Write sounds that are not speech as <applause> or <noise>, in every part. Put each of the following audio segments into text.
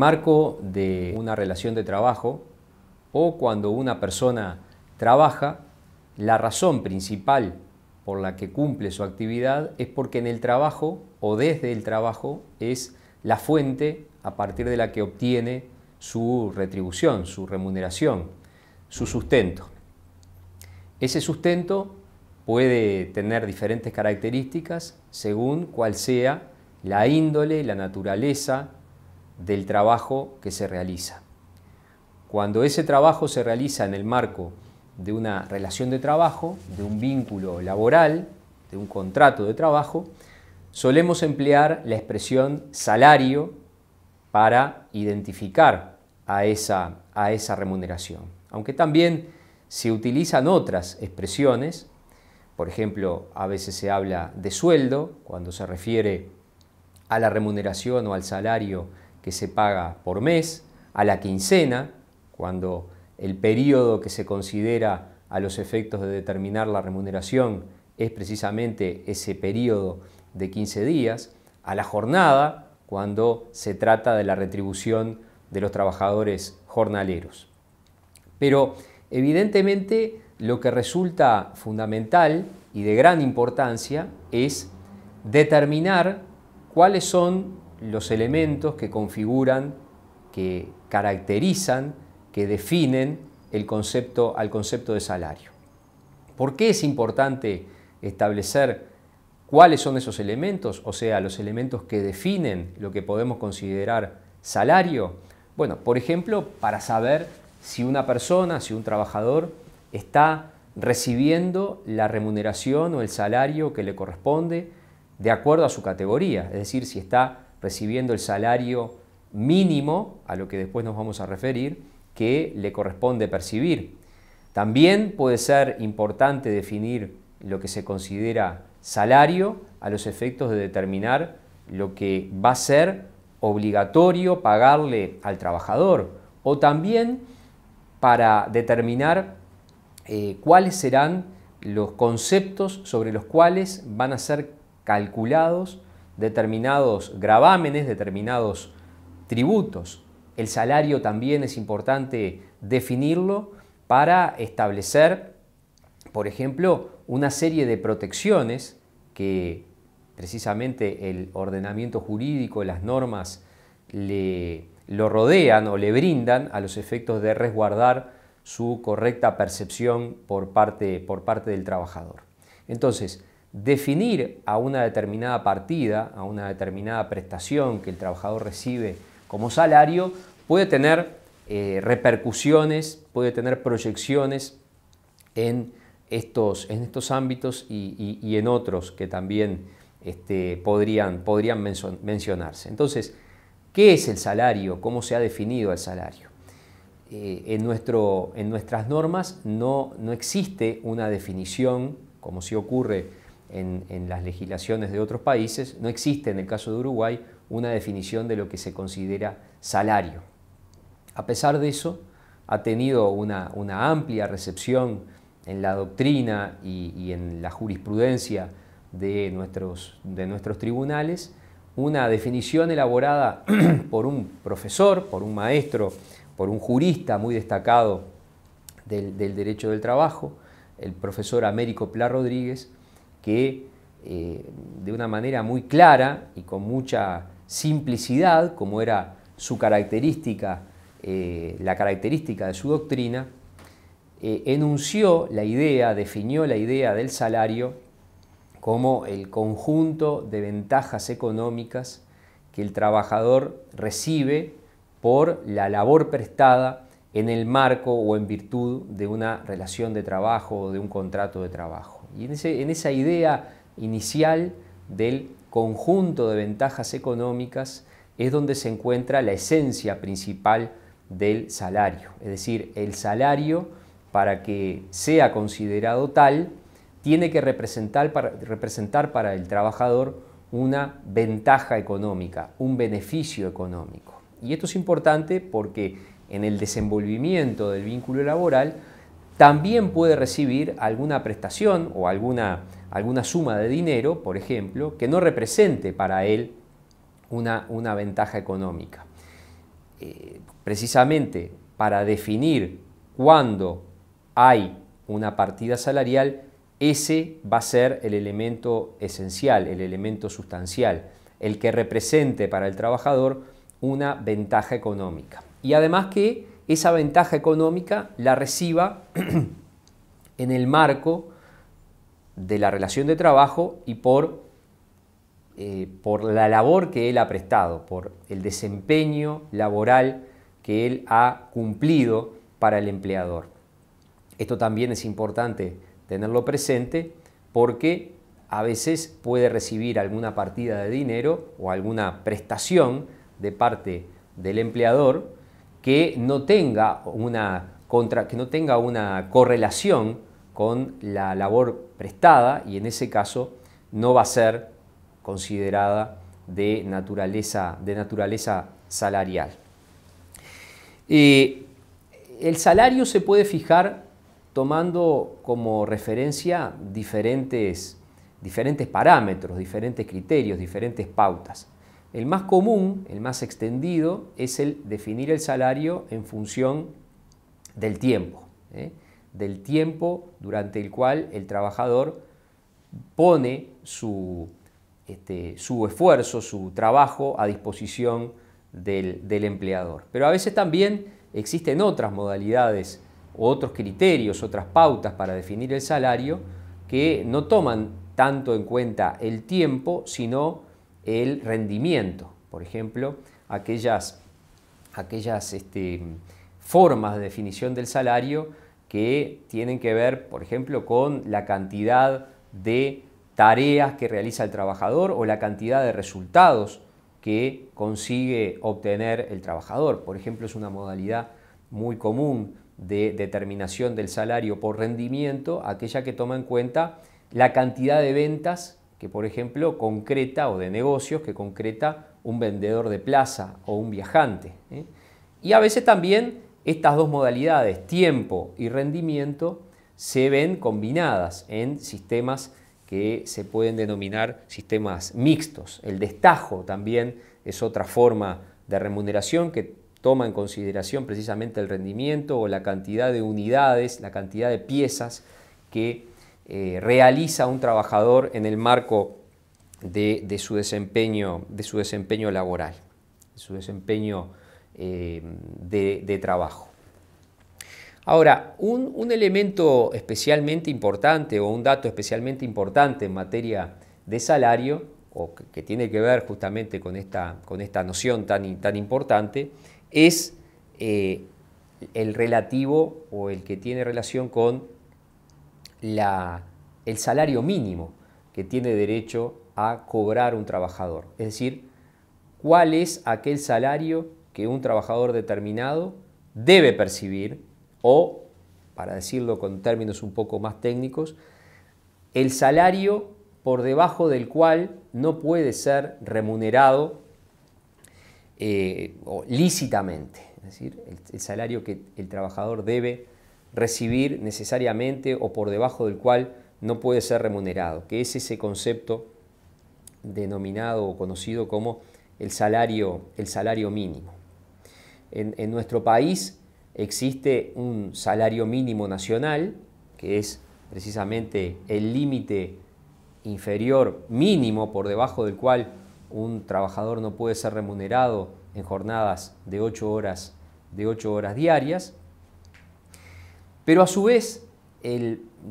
marco de una relación de trabajo o cuando una persona trabaja, la razón principal por la que cumple su actividad es porque en el trabajo o desde el trabajo es la fuente a partir de la que obtiene su retribución, su remuneración, su sustento. Ese sustento puede tener diferentes características según cuál sea la índole, la naturaleza, del trabajo que se realiza. Cuando ese trabajo se realiza en el marco de una relación de trabajo, de un vínculo laboral, de un contrato de trabajo, solemos emplear la expresión salario para identificar a esa, remuneración. Aunque también se utilizan otras expresiones, por ejemplo, a veces se habla de sueldo cuando se refiere a la remuneración o al salario que se paga por mes, a la quincena, cuando el periodo que se considera a los efectos de determinar la remuneración es precisamente ese periodo de 15 días, a la jornada, cuando se trata de la retribución de los trabajadores jornaleros. Pero evidentemente lo que resulta fundamental y de gran importancia es determinar cuáles son los elementos que configuran, que caracterizan, que definen el concepto, al concepto de salario. ¿Por qué es importante establecer cuáles son esos elementos? O sea, los elementos que definen lo que podemos considerar salario. Bueno, por ejemplo, para saber si una persona, si un trabajador está recibiendo la remuneración o el salario que le corresponde de acuerdo a su categoría, es decir, si está recibiendo el salario mínimo, a lo que después nos vamos a referir, que le corresponde percibir. También puede ser importante definir lo que se considera salario a los efectos de determinar lo que va a ser obligatorio pagarle al trabajador o también para determinar eh, cuáles serán los conceptos sobre los cuales van a ser calculados determinados gravámenes, determinados tributos. El salario también es importante definirlo para establecer, por ejemplo, una serie de protecciones que precisamente el ordenamiento jurídico, las normas le, lo rodean o le brindan a los efectos de resguardar su correcta percepción por parte, por parte del trabajador. Entonces, definir a una determinada partida, a una determinada prestación que el trabajador recibe como salario, puede tener eh, repercusiones, puede tener proyecciones en estos, ámbitos y, en otros que también este, podrían, mencionarse. Entonces, ¿qué es el salario? ¿Cómo se ha definido el salario? Eh, en, nuestras normas no, no existe una definición, como si ocurre en, las legislaciones de otros países, no existe en el caso de Uruguay una definición de lo que se considera salario. A pesar de eso, ha tenido una, amplia recepción en la doctrina y, en la jurisprudencia de nuestros, tribunales, una definición elaborada <clears throat> por un profesor, por un maestro, por un jurista muy destacado del, del derecho del trabajo, el profesor Américo Pla Rodríguez, que eh, de una manera muy clara y con mucha simplicidad, como era su característica, eh, la característica de su doctrina, eh, enunció la idea, definió la idea del salario como el conjunto de ventajas económicas que el trabajador recibe por la labor prestada en el marco o en virtud de una relación de trabajo o de un contrato de trabajo. Y en, esa idea inicial del conjunto de ventajas económicas es donde se encuentra la esencia principal del salario. Es decir, el salario, para que sea considerado tal, tiene que representar para el trabajador una ventaja económica, un beneficio económico. Y esto es importante porque en el desenvolvimiento del vínculo laboral también puede recibir alguna prestación o alguna, alguna suma de dinero, por ejemplo, que no represente para él una, ventaja económica. Eh, precisamente para definir cuándo hay una partida salarial, ese va a ser el elemento esencial, el elemento sustancial, el que represente para el trabajador una ventaja económica. Y además que esa ventaja económica la reciba <clears throat> en el marco de la relación de trabajo y por, eh, por la labor que él ha prestado, por el desempeño laboral que él ha cumplido para el empleador. Esto también es importante tenerlo presente porque a veces puede recibir alguna partida de dinero o alguna prestación de parte del empleador que no tenga una, que no tenga una correlación con la labor prestada y en ese caso no va a ser considerada de naturaleza, de naturaleza salarial. Eh, el salario se puede fijar tomando como referencia diferentes parámetros, diferentes criterios, diferentes pautas. El más común, el más extendido, es el definir el salario en función del tiempo, ¿eh? del tiempo durante el cual el trabajador pone este, su, esfuerzo, su trabajo a disposición del, del empleador. Pero a veces también existen otras modalidades, otros criterios, otras pautas para definir el salario que no toman tanto en cuenta el tiempo, sino el rendimiento. Por ejemplo, aquellas, aquellas este, formas de definición del salario que tienen que ver, por ejemplo, con la cantidad de tareas que realiza el trabajador o la cantidad de resultados que consigue obtener el trabajador. Por ejemplo, es una modalidad muy común de determinación del salario por rendimiento, aquella que toma en cuenta la cantidad de ventas que por ejemplo concreta o de negocios que concreta un vendedor de plaza o un viajante. ¿eh? Y a veces también estas dos modalidades, tiempo y rendimiento, se ven combinadas en sistemas que se pueden denominar sistemas mixtos. El destajo también es otra forma de remuneración que toma en consideración precisamente el rendimiento o la cantidad de unidades, la cantidad de piezas que eh, realiza un trabajador en el marco de, su, desempeño, de su desempeño laboral, su desempeño eh, de, trabajo. Ahora, un, elemento especialmente importante o un dato especialmente importante en materia de salario, o que, tiene que ver justamente con esta, con esta noción tan, tan importante, es eh, el relativo o el que tiene relación con la, el salario mínimo que tiene derecho a cobrar un trabajador. Es decir, cuál es aquel salario que un trabajador determinado debe percibir o, para decirlo con términos un poco más técnicos, el salario por debajo del cual no puede ser remunerado eh, o lícitamente. Es decir, el, el salario que el trabajador debe recibir necesariamente o por debajo del cual no puede ser remunerado, que es ese concepto denominado o conocido como el salario, mínimo. En, nuestro país existe un salario mínimo nacional, que es precisamente el límite inferior mínimo por debajo del cual un trabajador no puede ser remunerado en jornadas de ocho horas, de horas diarias, pero a su vez,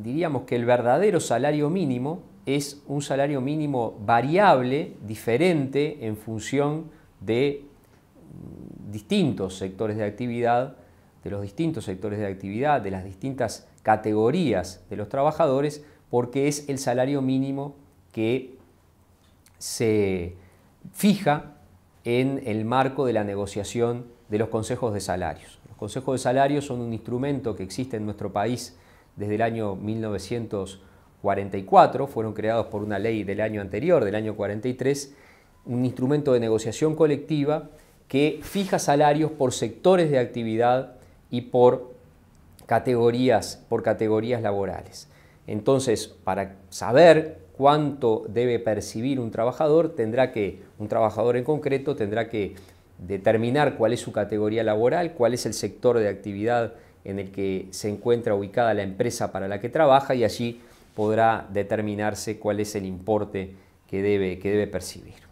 diríamos que el verdadero salario mínimo es un salario mínimo variable, diferente en función de mm, distintos sectores de actividad, de los distintos sectores de actividad, de las distintas categorías de los trabajadores, porque es el salario mínimo que se fija en el marco de la negociación de los consejos de salarios consejos de salarios son un instrumento que existe en nuestro país desde el año 1944, fueron creados por una ley del año anterior, del año 43, un instrumento de negociación colectiva que fija salarios por sectores de actividad y por categorías, por categorías laborales. Entonces, para saber cuánto debe percibir un trabajador, tendrá que, un trabajador en concreto, tendrá que determinar cuál es su categoría laboral, cuál es el sector de actividad en el que se encuentra ubicada la empresa para la que trabaja y allí podrá determinarse cuál es el importe que debe, que debe percibir.